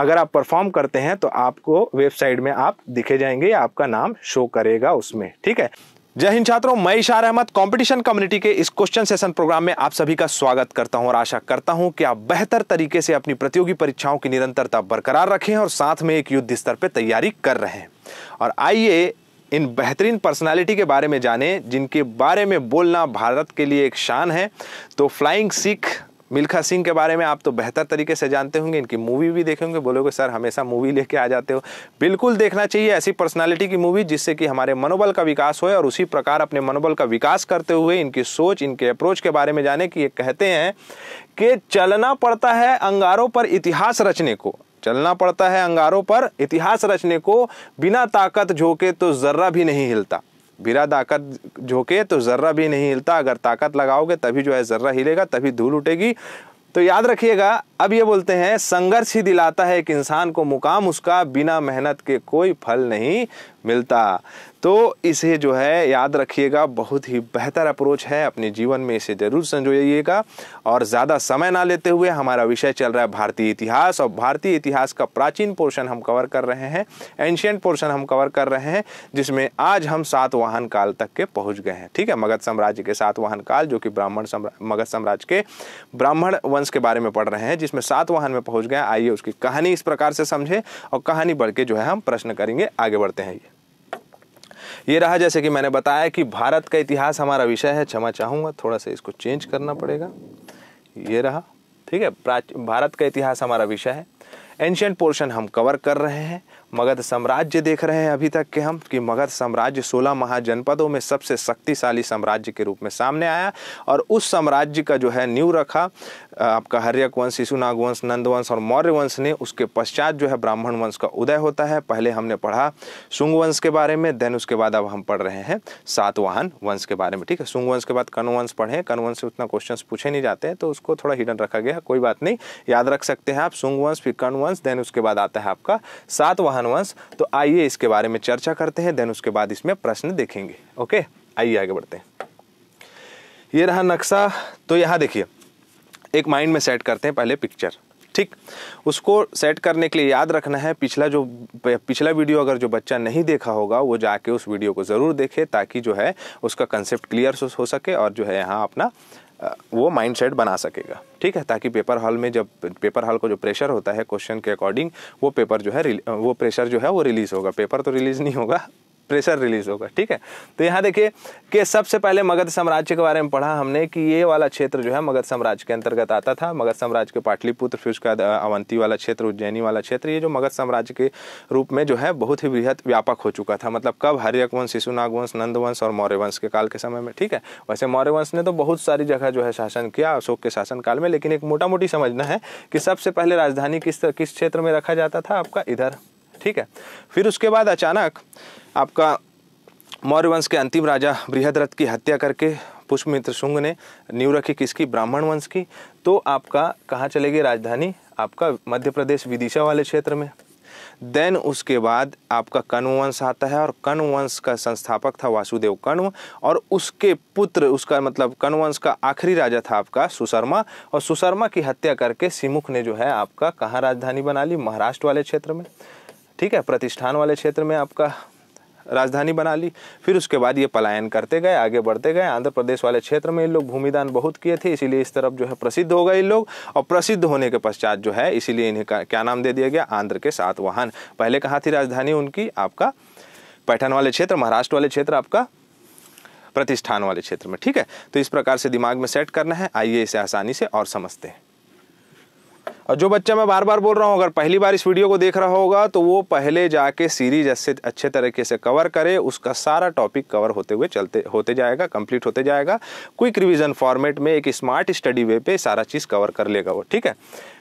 अगर आप परफॉर्म करते हैं तो आपको वेबसाइट में आप दिखे जाएंगे आपका नाम शो करेगा उसमें ठीक है जय हिंद छात्रों मैं इशार अहमद कंपटीशन कम्युनिटी के इस क्वेश्चन सेशन प्रोग्राम में आप सभी का स्वागत करता हूं और आशा करता हूं कि आप बेहतर तरीके से अपनी प्रतियोगी परीक्षाओं की निरंतरता बरकरार रखें और साथ में एक युद्ध स्तर पर तैयारी कर रहे हैं और आइए इन बेहतरीन पर्सनालिटी के बारे में जानें जिनके बारे में बोलना भारत के लिए एक शान है तो फ्लाइंग सिख मिल्खा सिंह के बारे में आप तो बेहतर तरीके से जानते होंगे इनकी मूवी भी देखे होंगे बोलोगे सर हमेशा मूवी लेके आ जाते हो बिल्कुल देखना चाहिए ऐसी पर्सनालिटी की मूवी जिससे कि हमारे मनोबल का विकास होए और उसी प्रकार अपने मनोबल का विकास करते हुए इनकी सोच इनके अप्रोच के बारे में जाने कि ये कहते हैं कि चलना पड़ता है अंगारों पर इतिहास रचने को चलना पड़ता है अंगारों पर इतिहास रचने को बिना ताकत झोंके तो जर्रा भी नहीं हिलता बिना ताकत झोंके तो ज़र्रा भी नहीं हिलता अगर ताकत लगाओगे तभी जो है ज़र्रा हिलेगा तभी धूल उठेगी तो याद रखिएगा अब ये बोलते हैं संघर्ष ही दिलाता है एक इंसान को मुकाम उसका बिना मेहनत के कोई फल नहीं मिलता तो इसे जो है याद रखिएगा बहुत ही बेहतर अप्रोच है अपने जीवन में इसे ज़रूर संजोइएगा और ज़्यादा समय ना लेते हुए हमारा विषय चल रहा है भारतीय इतिहास और भारतीय इतिहास का प्राचीन पोर्शन हम कवर कर रहे हैं एंशियंट पोर्शन हम कवर कर रहे हैं जिसमें आज हम सात वाहन काल तक के पहुँच गए हैं ठीक है मगध साम्राज्य के सात वाहन काल जो कि ब्राह्मण सम्रा... मगध साम्राज्य के ब्राह्मण वंश के बारे में पढ़ रहे हैं जिसमें सात वाहन में पहुँच गए आइए उसकी कहानी इस प्रकार से समझें और कहानी बढ़ के जो है हम प्रश्न करेंगे आगे बढ़ते हैं ये ये रहा जैसे कि मैंने बताया कि भारत का इतिहास हमारा विषय है क्षमा चाहूँगा थोड़ा सा इसको चेंज करना पड़ेगा ये रहा ठीक है भारत का इतिहास हमारा विषय है एंशियंट पोर्शन हम कवर कर रहे हैं मगध साम्राज्य देख रहे हैं अभी तक के हम कि मगध साम्राज्य 16 महाजनपदों में सबसे शक्तिशाली साम्राज्य के रूप में सामने आया और उस साम्राज्य का जो है न्यू रखा आपका हर्यक वंश शिशुनाग वंश नंदवंश और मौर्य वंश ने उसके पश्चात जो है ब्राह्मण वंश का उदय होता है पहले हमने पढ़ा शुंग वंश के बारे में देन उसके बाद अब हम पढ़ रहे हैं सातवाहन वंश के बारे में ठीक है शुंग वंश के बाद वंश पढ़े वंश से उतना क्वेश्चन पूछे नहीं जाते हैं तो उसको थोड़ा हिडन रखा गया कोई बात नहीं याद रख सकते हैं आप शुंग वंश फिर वंश देन उसके बाद आता है आपका सातवाहन हनुवंश तो आइए इसके बारे में चर्चा करते हैं देन उसके बाद इसमें प्रश्न देखेंगे ओके आइए आगे बढ़ते हैं ये रहा नक्शा तो यहाँ देखिए एक माइंड में सेट करते हैं पहले पिक्चर ठीक उसको सेट करने के लिए याद रखना है पिछला जो पिछला वीडियो अगर जो बच्चा नहीं देखा होगा वो जाके उस वीडियो को ज़रूर देखे ताकि जो है उसका कंसेप्ट क्लियर हो सके और जो है यहाँ अपना वो माइंडसेट बना सकेगा ठीक है ताकि पेपर हॉल में जब पेपर हॉल को जो प्रेशर होता है क्वेश्चन के अकॉर्डिंग वो पेपर जो है वो प्रेशर जो है वो रिलीज़ होगा पेपर तो रिलीज़ नहीं होगा प्रेशर रिलीज होगा ठीक है तो यहाँ देखिए कि सबसे पहले मगध साम्राज्य के बारे में पढ़ा हमने कि ये वाला क्षेत्र जो है मगध साम्राज्य के अंतर्गत आता था मगध साम्राज्य के पाटलिपुत्र फिर उसका अवंती वाला क्षेत्र उज्जैनी वाला क्षेत्र ये जो मगध साम्राज्य के रूप में जो है बहुत ही बृहद व्यापक हो चुका था मतलब कब हरियक वंश शिशुनाग वंश नंदवंश और मौर्य वंश के काल के समय में ठीक है वैसे मौर्य वंश ने तो बहुत सारी जगह जो है शासन किया अशोक के शासन काल में लेकिन एक मोटा मोटी समझना है कि सबसे पहले राजधानी किस किस क्षेत्र में रखा जाता था आपका इधर ठीक है फिर उसके बाद अचानक आपका मौर्य वंश के अंतिम राजा बृहदरथ की हत्या करके पुष्पमित्र शुंग ने न्यू रखी किसकी ब्राह्मण वंश की तो आपका कहाँ चलेगी राजधानी आपका मध्य प्रदेश विदिशा वाले क्षेत्र में देन उसके बाद आपका कण्व वंश आता है और कण्व वंश का संस्थापक था वासुदेव कण्व और उसके पुत्र उसका मतलब कण्व वंश का आखिरी राजा था आपका सुशर्मा और सुशर्मा की हत्या करके सिमुख ने जो है आपका कहाँ राजधानी बना ली महाराष्ट्र वाले क्षेत्र में ठीक है प्रतिष्ठान वाले क्षेत्र में आपका राजधानी बना ली फिर उसके बाद ये पलायन करते गए आगे बढ़ते गए आंध्र प्रदेश वाले क्षेत्र में इन लोग भूमिदान बहुत किए थे इसीलिए इस तरफ जो है प्रसिद्ध हो गए इन लोग और प्रसिद्ध होने के पश्चात जो है इसीलिए इन्हें क्या नाम दे दिया गया आंध्र के वाहन पहले कहाँ थी राजधानी उनकी आपका पैठन वाले क्षेत्र महाराष्ट्र वाले क्षेत्र आपका प्रतिष्ठान वाले क्षेत्र में ठीक है तो इस प्रकार से दिमाग में सेट करना है आइए इसे आसानी से और समझते हैं और जो बच्चा मैं बार बार बोल रहा हूँ अगर पहली बार इस वीडियो को देख रहा होगा तो वो पहले जाके सीरीज अच्छे अच्छे तरीके से कवर करे उसका सारा टॉपिक कवर होते हुए चलते होते जाएगा कंप्लीट होते जाएगा क्विक रिविजन फॉर्मेट में एक स्मार्ट स्टडी वे पे सारा चीज़ कवर कर लेगा वो ठीक है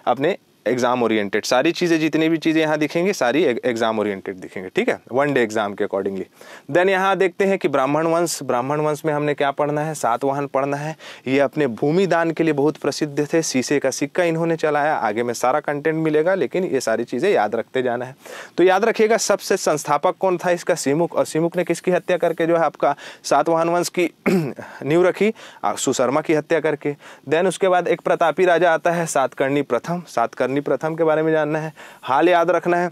अपने एग्ज़ाम ओरिएंटेड सारी चीज़ें जितनी भी चीज़ें यहाँ दिखेंगी सारी एग्ज़ाम ओरिएंटेड दिखेंगे ठीक है वन डे एग्ज़ाम के अकॉर्डिंगली देन यहाँ देखते हैं कि ब्राह्मण वंश ब्राह्मण वंश में हमने क्या पढ़ना है सातवाहन पढ़ना है ये अपने भूमि दान के लिए बहुत प्रसिद्ध थे शीशे का सिक्का इन्होंने चलाया आगे में सारा कंटेंट मिलेगा लेकिन ये सारी चीज़ें याद रखते जाना है तो याद रखिएगा सबसे संस्थापक कौन था इसका सीमुख और सीमुख ने किसकी हत्या करके जो है आपका सातवाहन वंश की नींव रखी सुशर्मा की हत्या करके देन उसके बाद एक प्रतापी राजा आता है सातकर्णी प्रथम सातकर्णी करनी प्रथम के बारे में जानना है हाल याद रखना है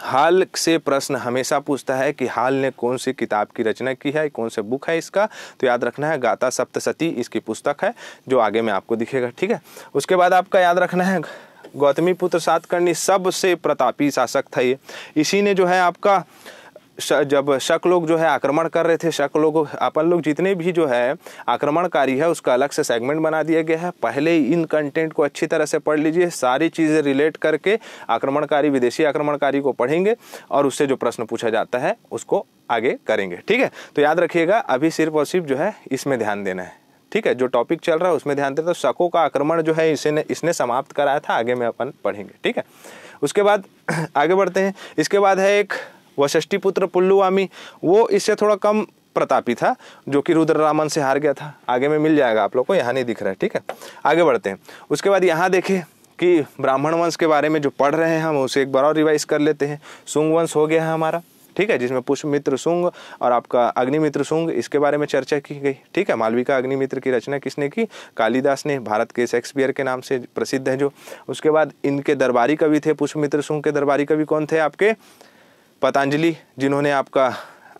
हाल से प्रश्न हमेशा पूछता है कि हाल ने कौन सी किताब की रचना की है कौन से बुक है इसका तो याद रखना है गाता सप्तशती इसकी पुस्तक है जो आगे में आपको दिखेगा ठीक है उसके बाद आपका याद रखना है गौतमी पुत्र सातकर्णी सबसे प्रतापी शासक था ये इसी ने जो है आपका जब शक लोग जो है आक्रमण कर रहे थे शक लोग अपन लोग जितने भी जो है आक्रमणकारी है उसका अलग से सेगमेंट बना दिया गया है पहले इन कंटेंट को अच्छी तरह से पढ़ लीजिए सारी चीज़ें रिलेट करके आक्रमणकारी विदेशी आक्रमणकारी को पढ़ेंगे और उससे जो प्रश्न पूछा जाता है उसको आगे करेंगे ठीक है तो याद रखिएगा अभी सिर्फ और सिर्फ जो है इसमें ध्यान देना है ठीक है जो टॉपिक चल रहा है उसमें ध्यान देना तो शकों का आक्रमण जो है इसे इसने समाप्त कराया था आगे में अपन पढ़ेंगे ठीक है उसके बाद आगे बढ़ते हैं इसके बाद है एक वशिष्ठी पुत्र पुल्लुवामी वो इससे थोड़ा कम प्रतापी था जो कि रुद्र रामन से हार गया था आगे में मिल जाएगा आप लोग को यहाँ नहीं दिख रहा है ठीक है आगे बढ़ते हैं उसके बाद यहाँ देखें कि ब्राह्मण वंश के बारे में जो पढ़ रहे हैं हम उसे एक बार और रिवाइज कर लेते हैं सुंग वंश हो गया है हमारा ठीक है जिसमें पुष्पमित्र सुंग और आपका अग्निमित्र सुंग इसके बारे में चर्चा की गई ठीक है मालविका अग्निमित्र की रचना किसने की कालिदास ने भारत के शेक्सपियर के नाम से प्रसिद्ध है जो उसके बाद इनके दरबारी कवि थे पुष्पमित्र सुंग के दरबारी कवि कौन थे आपके पतंजलि जिन्होंने आपका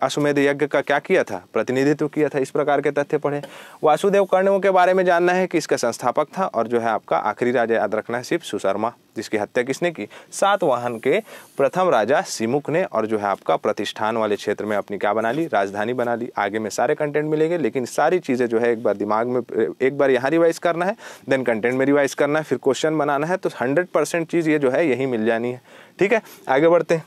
अश्वमेध यज्ञ का क्या किया था प्रतिनिधित्व किया था इस प्रकार के तथ्य पढ़े वासुदेव कर्णों के बारे में जानना है कि इसका संस्थापक था और जो है आपका आखिरी राजा याद रखना है शिव सुशर्मा जिसकी हत्या किसने की सात वाहन के प्रथम राजा सिमुख ने और जो है आपका प्रतिष्ठान वाले क्षेत्र में अपनी क्या बना ली राजधानी बना ली आगे में सारे कंटेंट मिलेंगे लेकिन सारी चीज़ें जो है एक बार दिमाग में एक बार यहाँ रिवाइज करना है देन कंटेंट में रिवाइज करना है फिर क्वेश्चन बनाना है तो हंड्रेड परसेंट चीज़ ये जो है यही मिल जानी है ठीक है आगे बढ़ते हैं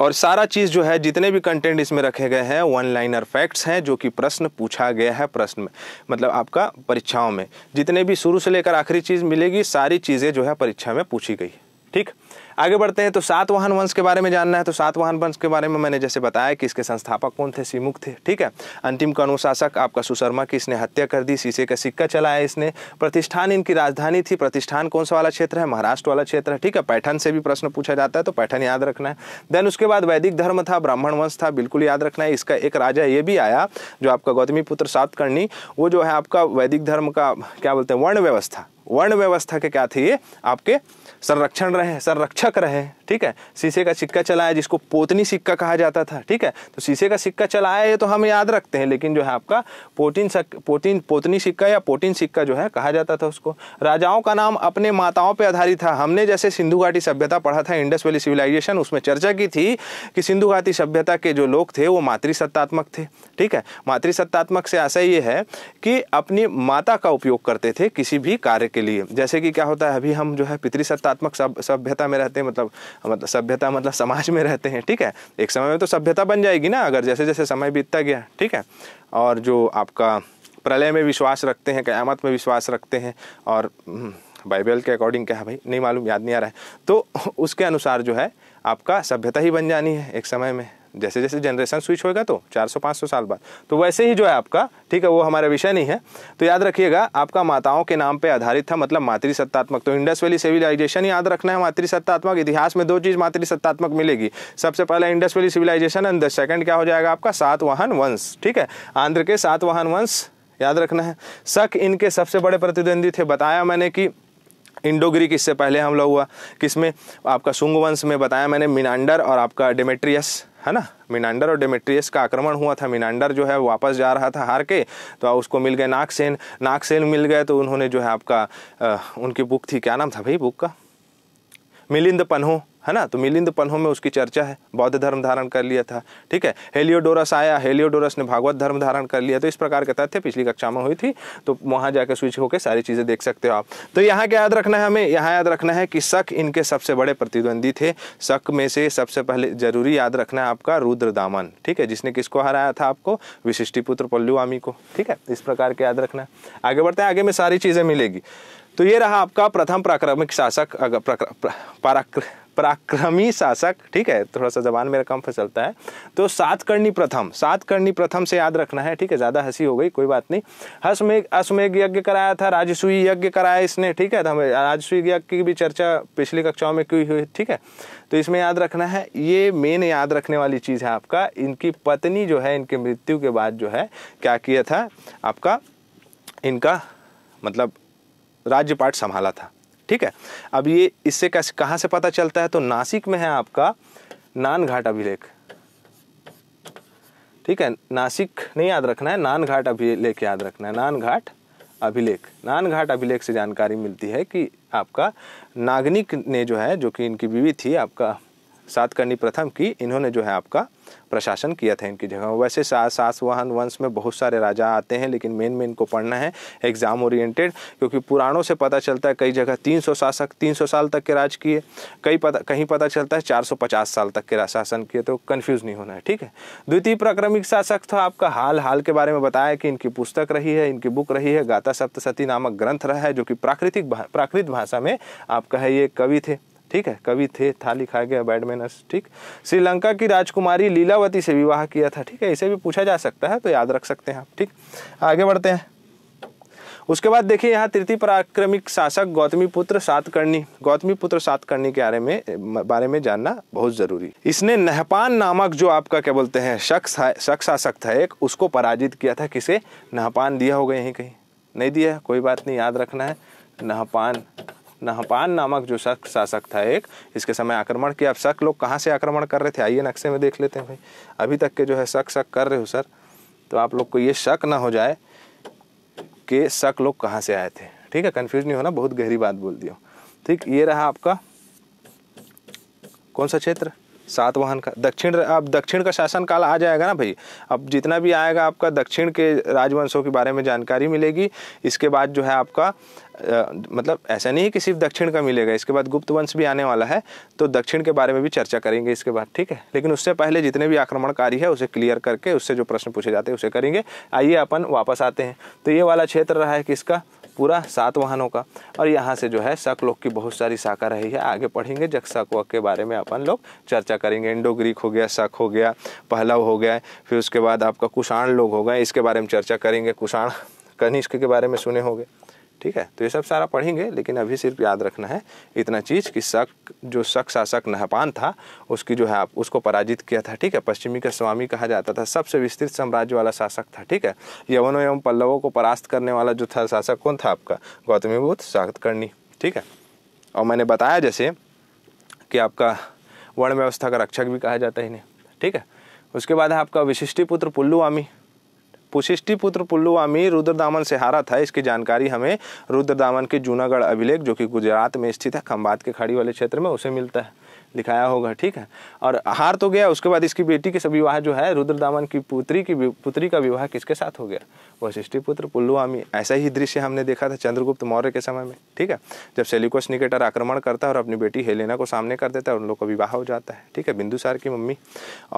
और सारा चीज़ जो है जितने भी कंटेंट इसमें रखे गए हैं वन लाइनर फैक्ट्स हैं जो कि प्रश्न पूछा गया है प्रश्न में मतलब आपका परीक्षाओं में जितने भी शुरू से लेकर आखिरी चीज़ मिलेगी सारी चीज़ें जो है परीक्षा में पूछी गई है ठीक आगे बढ़ते हैं तो सात वाहन वंश के बारे में जानना है तो सात वाहन वंश के बारे में मैंने जैसे बताया कि इसके संस्थापक कौन थे सीमुख थे ठीक है अंतिम का अनुशासक आपका सुशर्मा की इसने हत्या कर दी शीशे का सिक्का चलाया इसने प्रतिष्ठान इनकी राजधानी थी प्रतिष्ठान कौन सा वाला क्षेत्र है महाराष्ट्र वाला क्षेत्र है ठीक है पैठन से भी प्रश्न पूछा जाता है तो पैठन याद रखना है देन उसके बाद वैदिक धर्म था ब्राह्मण वंश था बिल्कुल याद रखना है इसका एक राजा ये भी आया जो आपका गौतमी पुत्र सातकर्णी वो जो है आपका वैदिक धर्म का क्या बोलते हैं वर्ण व्यवस्था वर्ण व्यवस्था के क्या थे ये आपके संरक्षण रहे संरक्षक रहे ठीक है शीशे का सिक्का चलाया जिसको पोतनी सिक्का कहा जाता था ठीक है तो शीशे का सिक्का चलाया ये तो हम याद रखते हैं लेकिन जो है आपका पोटिन सक पोटिन पोतनी सिक्का या पोटिन सिक्का जो है कहा जाता था उसको राजाओं का नाम अपने माताओं पर आधारित था हमने जैसे सिंधु घाटी सभ्यता पढ़ा था इंडस वैली सिविलाइजेशन उसमें चर्चा की थी कि सिंधु घाटी सभ्यता के जो लोग थे वो मातृसत्तात्मक थे ठीक है मातृसत्तात्मक से आशा ये है कि अपनी माता का उपयोग करते थे किसी भी कार्य के लिए जैसे कि क्या होता है अभी हम जो है पितृसत्तात्मक सभ्यता में रहते हैं मतलब मतलब सभ्यता मतलब समाज में रहते हैं ठीक है एक समय में तो सभ्यता बन जाएगी ना अगर जैसे जैसे समय बीतता गया ठीक है और जो आपका प्रलय में विश्वास रखते हैं क़यामत में विश्वास रखते हैं और हम्म, बाइबल के अकॉर्डिंग क्या है भाई नहीं मालूम याद नहीं आ रहा है तो उसके अनुसार जो है आपका सभ्यता ही बन जानी है एक समय में जैसे जैसे जनरेशन स्विच होगा तो 400-500 साल बाद तो वैसे ही जो है आपका ठीक है वो हमारा विषय नहीं है तो याद रखिएगा आपका माताओं के नाम पे आधारित था मतलब मातृसत्तात्मक तो इंडस वैली सिविलाइजेशन याद रखना है मातृसत्तात्मक इतिहास में दो चीज़ मातृसत्तात्मक मिलेगी सबसे पहले Indus Valley Civilisation and the second क्या हो जाएगा आपका वाहन वंश ठीक है आंध्र के वाहन वंश याद रखना है शक इनके सबसे बड़े प्रतिद्वंदी थे बताया मैंने कि इंडो ग्रीक इससे पहले हमला हुआ किसमें आपका शुंग वंश में बताया मैंने मिनांडर और आपका डेमेट्रियस है ना मिनांडर और डेमेट्रियस का आक्रमण हुआ था मिनांडर जो है वापस जा रहा था हार के तो उसको मिल गए नागसेन नागसेन मिल गए तो उन्होंने जो है आपका आ, उनकी बुक थी क्या नाम था भाई बुक का मिलिंद पन्हो है ना तो मिलिंद पन्हों में उसकी चर्चा है बौद्ध धर्म धारण कर लिया था ठीक है हेलियोडोरस आया हेलियोडोरस ने भागवत धर्म धारण कर लिया तो इस प्रकार के तथ्य पिछली कक्षा में हुई थी तो वहाँ जाकर स्विच होकर सारी चीज़ें देख सकते हो आप तो यहाँ क्या याद रखना है हमें यहाँ याद रखना है कि शक इनके सबसे बड़े प्रतिद्वंदी थे शक में से सबसे पहले जरूरी याद रखना है आपका रुद्र दामन ठीक है जिसने किसको हराया था आपको विशिष्टि पुत्र पल्लुआमी को ठीक है इस प्रकार के याद रखना आगे बढ़ते हैं आगे में सारी चीज़ें मिलेगी तो ये रहा आपका प्रथम प्राक्रमिक शासक अगर प्राक्र, पाराक्र पराक्रमी शासक ठीक है थोड़ा सा जबान मेरा कम फसलता है तो सात करनी प्रथम सात करनी प्रथम से याद रखना है ठीक है ज़्यादा हंसी हो गई कोई बात नहीं हसमेघ अश्वमेघ यज्ञ कराया था राजसुई यज्ञ कराया इसने ठीक है तो हमें राजसुई यज्ञ की भी चर्चा पिछली कक्षाओं में की हुई ठीक है तो इसमें याद रखना है ये मेन याद रखने वाली चीज़ है आपका इनकी पत्नी जो है इनके मृत्यु के बाद जो है क्या किया था आपका इनका मतलब राज्यपाट संभाला था ठीक है अब ये इससे कैसे कहाँ से पता चलता है तो नासिक में है आपका नान घाट अभिलेख ठीक है नासिक नहीं याद रखना है नान घाट अभिलेख याद रखना है नान घाट अभिलेख नान घाट अभिलेख से जानकारी मिलती है कि आपका नागनिक ने जो है जो कि इनकी बीवी थी आपका सातकर्णी प्रथम की इन्होंने जो है आपका प्रशासन किया था इनकी जगह वैसे सा, सासवाहन वंश में बहुत सारे राजा आते हैं लेकिन मेन में इनको पढ़ना है एग्ज़ाम ओरिएंटेड क्योंकि पुराणों से पता चलता है कई जगह 300 शासक 300 साल तक के राज किए कई पता कहीं पता चलता है 450 साल तक के शासन किए तो कन्फ्यूज़ नहीं होना है ठीक है द्वितीय प्राक्रमिक शासक था आपका हाल हाल के बारे में बताया कि इनकी पुस्तक रही है इनकी बुक रही है गाता सप्तशती नामक ग्रंथ रहा है जो कि प्राकृतिक प्राकृत भाषा में आपका है ये कवि थे ठीक है कवि थे थाली खा गया बैड मैनर्स ठीक श्रीलंका की राजकुमारी लीलावती से विवाह किया था ठीक है इसे भी पूछा जा सकता है तो याद रख सकते हैं आप ठीक आगे बढ़ते हैं उसके बाद देखिए यहाँ तृतीय पराक्रमिक शासक गौतमी पुत्र सातकर्णी गौतमी पुत्र सातकर्णी के बारे में बारे में जानना बहुत जरूरी इसने नहपान नामक जो आपका क्या बोलते हैं शख्स शख्स शासक था एक उसको पराजित किया था किसे नहपान दिया होगा यहीं कहीं नहीं दिया कोई बात नहीं याद रखना है नहपान नहपान नामक जो शक शासक था एक इसके समय आक्रमण किया अब शक लोग कहाँ से आक्रमण कर रहे थे आइए नक्शे में देख लेते हैं भाई अभी तक के जो है शक शक कर रहे हो सर तो आप लोग को ये शक ना हो जाए कि शक लोग कहाँ से आए थे ठीक है कन्फ्यूज नहीं होना बहुत गहरी बात बोल दिया ठीक ये रहा आपका कौन सा क्षेत्र सातवाहन का दक्षिण अब दक्षिण का शासन काल आ जाएगा ना भाई अब जितना भी आएगा आपका दक्षिण के राजवंशों के बारे में जानकारी मिलेगी इसके बाद जो है आपका आ, मतलब ऐसा नहीं है कि सिर्फ दक्षिण का मिलेगा इसके बाद गुप्त वंश भी आने वाला है तो दक्षिण के बारे में भी चर्चा करेंगे इसके बाद ठीक है लेकिन उससे पहले जितने भी आक्रमणकारी है उसे क्लियर करके उससे जो प्रश्न पूछे जाते हैं उसे करेंगे आइए अपन वापस आते हैं तो ये वाला क्षेत्र रहा है किसका पूरा सात वाहनों का और यहाँ से जो है शक लोग की बहुत सारी शाखा रही है आगे पढ़ेंगे जब शक वक के बारे में अपन लोग चर्चा करेंगे इंडो ग्रीक हो गया शक हो गया पहलव हो गया फिर उसके बाद आपका कुषाण लोग हो गए इसके बारे में चर्चा करेंगे कुषाण कनिष्क के बारे में सुने होंगे ठीक है तो ये सब सारा पढ़ेंगे लेकिन अभी सिर्फ याद रखना है इतना चीज़ कि शक जो शक शासक नहपान था उसकी जो है आप उसको पराजित किया था ठीक है पश्चिमी का स्वामी कहा जाता था सबसे विस्तृत साम्राज्य वाला शासक था ठीक है यवनों एवं पल्लवों को परास्त करने वाला जो था शासक कौन था आपका गौतमी बुद्ध करनी ठीक है और मैंने बताया जैसे कि आपका वर्ण व्यवस्था का रक्षक भी कहा जाता है इन्हें ठीक है उसके बाद है आपका विशिष्टिपुत्र पुत्र पुल्लू आमी पुशिष्टि पुत्र पुल्लुवामी रुद्रदामन हारा था इसकी जानकारी हमें रुद्रदामन के जूनागढ़ अभिलेख जो कि गुजरात में स्थित है खम्बात के खाड़ी वाले क्षेत्र में उसे मिलता है दिखाया होगा ठीक है और हार तो गया उसके बाद इसकी बेटी के सब विवाह जो है रुद्रदामन की पुत्री की पुत्री का विवाह किसके साथ हो गया वशिष्ठी पुत्र पुल्लुवामी ऐसा ही दृश्य हमने देखा था चंद्रगुप्त मौर्य के समय में ठीक है जब सेलिकोस निकेटर आक्रमण करता है और अपनी बेटी हेलेना को सामने कर देता है उन लोग का विवाह हो जाता है ठीक है बिंदुसार की मम्मी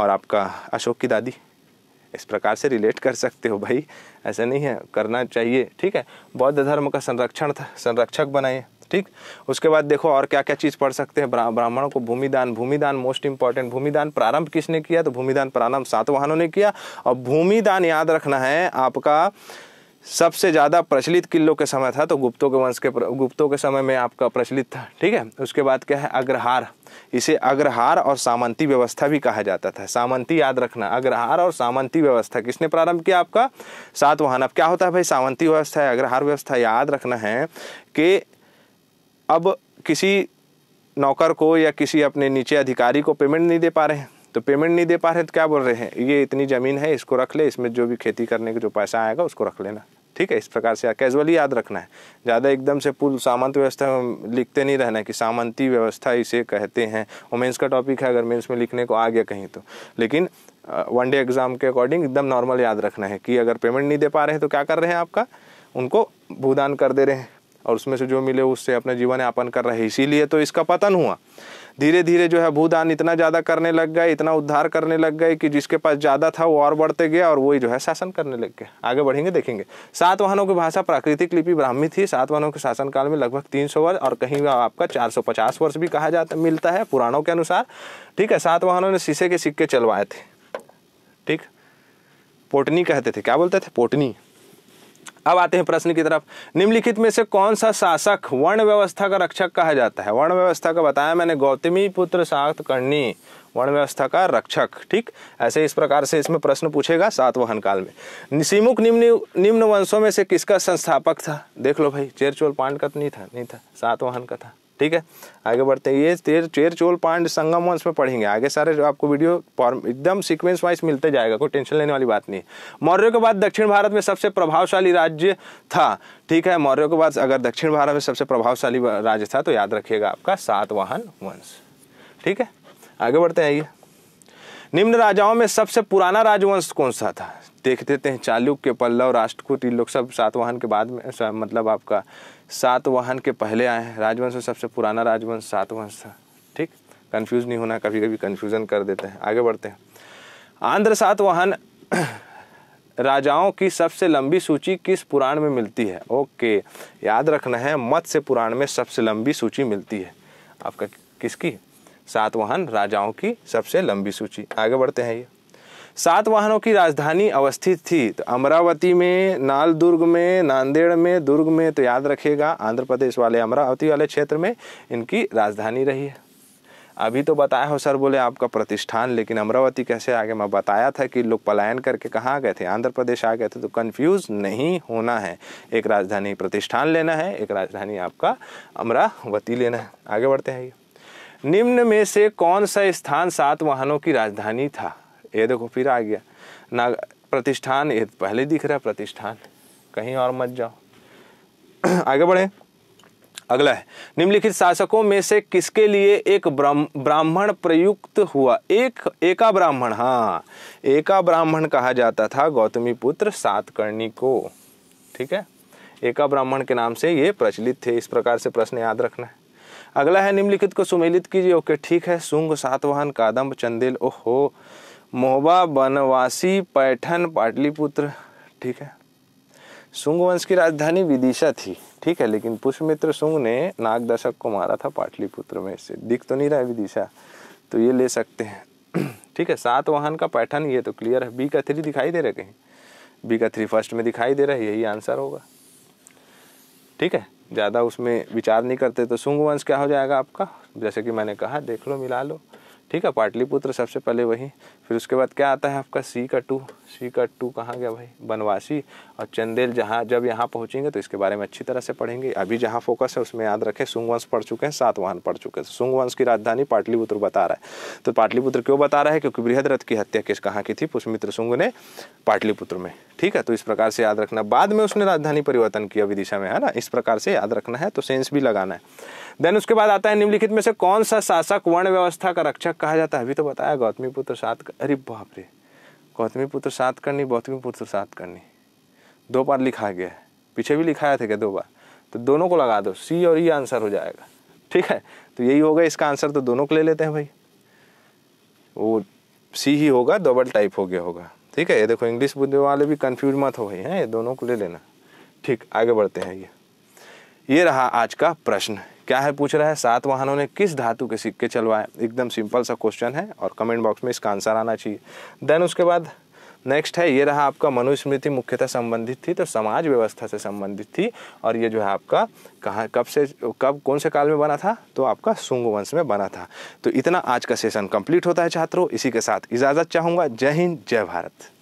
और आपका अशोक की दादी इस प्रकार से रिलेट कर सकते हो भाई ऐसा नहीं है करना चाहिए ठीक है बौद्ध धर्म का संरक्षण था संरक्षक बनाइए ठीक उसके बाद देखो और क्या क्या चीज़ पढ़ सकते हैं ब्राह्मणों को भूमिदान भूमिदान मोस्ट इंपॉर्टेंट भूमिदान प्रारंभ किसने किया तो भूमिदान प्रारंभ सातवाहनों ने किया और भूमिदान याद रखना है आपका सबसे ज़्यादा प्रचलित किलों के समय था तो गुप्तों के वंश के गुप्तों के समय में आपका प्रचलित था ठीक है उसके बाद क्या है अग्रहार इसे अग्रहार और सामंती व्यवस्था भी कहा जाता था सामंती याद रखना अग्रहार और सामंती व्यवस्था किसने प्रारंभ किया आपका सात वाहन अब क्या होता है भाई सामंती व्यवस्था है अग्रहार व्यवस्था याद रखना है कि अब किसी नौकर को या किसी अपने नीचे अधिकारी को पेमेंट नहीं दे पा रहे हैं तो पेमेंट नहीं दे पा रहे तो क्या बोल रहे हैं ये इतनी ज़मीन है इसको रख ले इसमें जो भी खेती करने का जो पैसा आएगा उसको रख लेना ठीक है इस प्रकार से कैजुअली याद रखना है ज़्यादा एकदम से पूर्व सामंत व्यवस्था लिखते नहीं रहना कि सामंती व्यवस्था इसे कहते हैं मेन्स का टॉपिक है अगर मेन्स में लिखने को आ गया कहीं तो लेकिन वन डे एग्ज़ाम के अकॉर्डिंग एकदम नॉर्मल याद रखना है कि अगर पेमेंट नहीं दे पा रहे हैं तो क्या कर रहे हैं आपका उनको भूदान कर दे रहे हैं और उसमें से जो मिले उससे अपना जीवन यापन कर रहे हैं इसीलिए तो इसका पतन हुआ धीरे धीरे जो है भूदान इतना ज़्यादा करने लग गए इतना उद्धार करने लग गए कि जिसके पास ज़्यादा था वो और बढ़ते गए और वही जो है शासन करने लग गए आगे बढ़ेंगे देखेंगे सात वाहनों की भाषा प्राकृतिक लिपि ब्राह्मी थी सात वाहनों के शासनकाल में लगभग तीन वर्ष और कहीं आपका चार वर्ष भी कहा जाता मिलता है पुराणों के अनुसार ठीक है सात वाहनों ने शीशे के सिक्के चलवाए थे ठीक पोटनी कहते थे क्या बोलते थे पोटनी अब आते हैं प्रश्न की तरफ निम्नलिखित में से कौन सा शासक वर्ण व्यवस्था का रक्षक कहा जाता है वर्ण व्यवस्था का बताया मैंने गौतमी पुत्र शाक्त करनी वर्ण व्यवस्था का रक्षक ठीक ऐसे इस प्रकार से इसमें प्रश्न पूछेगा सात वाहन काल में सिमुख निम्न निम्न वंशों में से किसका संस्थापक था देख लो भाई चेरचोल पांड का तो नहीं था नहीं था सात वाहन का था ठीक है आगे बढ़ते हैं ये तेर चेर चोल पांड संगम वंश में पढ़ेंगे आगे सारे आपको वीडियो एकदम सीक्वेंस वाइज मिलते जाएगा कोई टेंशन लेने वाली बात नहीं मौर्य के बाद दक्षिण भारत में सबसे प्रभावशाली राज्य था ठीक है मौर्य के बाद अगर दक्षिण भारत में सबसे प्रभावशाली राज्य था तो याद रखिएगा आपका सातवाहन वंश ठीक है आगे बढ़ते हैं ये निम्न राजाओं में सबसे पुराना राजवंश कौन सा था देख देते हैं चालुक्य पल्लव राष्ट्रकूट ये लोग सब सातवाहन के बाद में मतलब आपका सात वाहन के पहले आए हैं राजवंश में सबसे पुराना राजवंश सातवंश था ठीक कन्फ्यूज नहीं होना कभी कभी कन्फ्यूज़न कर देते हैं आगे बढ़ते हैं आंध्र सात वाहन राजाओं की सबसे लंबी सूची किस पुराण में मिलती है ओके याद रखना है मत्स्य पुराण में सबसे लंबी सूची मिलती है आपका किसकी सातवाहन राजाओं की सबसे लंबी सूची आगे बढ़ते हैं ये सात वाहनों की राजधानी अवस्थित थी तो अमरावती में नाल दुर्ग में नांदेड़ में दुर्ग में तो याद रखेगा आंध्र प्रदेश वाले अमरावती वाले क्षेत्र में इनकी राजधानी रही है अभी तो बताया हो सर बोले आपका प्रतिष्ठान लेकिन अमरावती कैसे आ गए मैं बताया था कि लोग पलायन करके कहाँ गए थे आंध्र प्रदेश आ गए थे तो कंफ्यूज नहीं होना है एक राजधानी प्रतिष्ठान लेना है एक राजधानी आपका अमरावती लेना है आगे बढ़ते हैं ये निम्न में से कौन सा स्थान सात वाहनों की राजधानी था ये देखो फिर आ गया ना प्रतिष्ठान ये तो पहले दिख रहा है प्रतिष्ठान कहीं और मत जाओ आगे बढ़े अगला है निम्नलिखित शासकों में से किसके लिए एक ब्राह्मण प्रयुक्त हुआ एक एका ब्राह्मण हाँ एका ब्राह्मण कहा जाता था गौतमी पुत्र सातकर्णी को ठीक है एका ब्राह्मण के नाम से ये प्रचलित थे इस प्रकार से प्रश्न याद रखना है अगला है निम्नलिखित को सुमेलित कीजिए ओके ठीक है सुंग सातवाहन कादम्ब चंदेल ओहो मोहबा बनवासी पैठन पाटलिपुत्र ठीक है शुंग वंश की राजधानी विदिशा थी ठीक है लेकिन पुष्पमित्र शुंग ने दशक को मारा था पाटलिपुत्र में से दिख तो नहीं रहा विदिशा तो ये ले सकते हैं ठीक है सात वाहन का पैठन ये तो क्लियर है बी का थ्री दिखाई दे रहे कहीं बी का थ्री फर्स्ट में दिखाई दे रहा है यही आंसर होगा ठीक है ज़्यादा उसमें विचार नहीं करते तो शुंग वंश क्या हो जाएगा आपका जैसे कि मैंने कहा देख लो मिला लो ठीक है पाटलिपुत्र सबसे पहले वही फिर उसके बाद क्या आता है आपका सी का टू सी का टू कहाँ गया भाई बनवासी और चंदेल जहाँ जब यहाँ पहुँचेंगे तो इसके बारे में अच्छी तरह से पढ़ेंगे अभी जहाँ फोकस है उसमें याद रखें सुंग वंश पढ़ चुके हैं सातवाहन पढ़ चुके हैं तो सुंग वंश की राजधानी पाटलिपुत्र बता रहा है तो पाटलिपुत्र क्यों बता रहा है क्योंकि बृहद रथ की हत्या किस कहाँ की थी पुष्मित्र सुंग ने पाटलिपुत्र में ठीक है तो इस प्रकार से याद रखना बाद में उसने राजधानी परिवर्तन किया विदिशा में है ना इस प्रकार से याद रखना है तो सेंस भी लगाना है देन उसके बाद आता है निम्नलिखित में से कौन सा शासक वर्ण व्यवस्था का रक्षक कहा जाता है अभी तो बताया गौतमी पुत्र सात अरे बाप रे गौतमी पुत्र सात करनी गौतमी पुत्र सात करनी दो बार लिखा गया है पीछे भी लिखाया था क्या दो बार तो दोनों को लगा दो सी और ई आंसर हो जाएगा ठीक है तो यही होगा इसका आंसर तो दोनों को ले लेते हैं भाई वो सी ही होगा डबल टाइप हो गया होगा ठीक है ये देखो इंग्लिश बुद्धि वाले भी कन्फ्यूज मत हो भाई हैं ये दोनों को ले लेना ठीक आगे बढ़ते हैं ये ये रहा आज का प्रश्न क्या है पूछ रहा है सात वाहनों ने किस धातु के सिक्के चलवाए एकदम सिंपल सा क्वेश्चन है और कमेंट बॉक्स में इसका आंसर आना चाहिए देन उसके बाद नेक्स्ट है ये रहा आपका मनुस्मृति मुख्यतः संबंधित थी तो समाज व्यवस्था से संबंधित थी और ये जो है आपका कहाँ कब से कब कौन से काल में बना था तो आपका सुंग वंश में बना था तो इतना आज का सेशन कंप्लीट होता है छात्रों इसी के साथ इजाज़त चाहूँगा जय हिंद जय भारत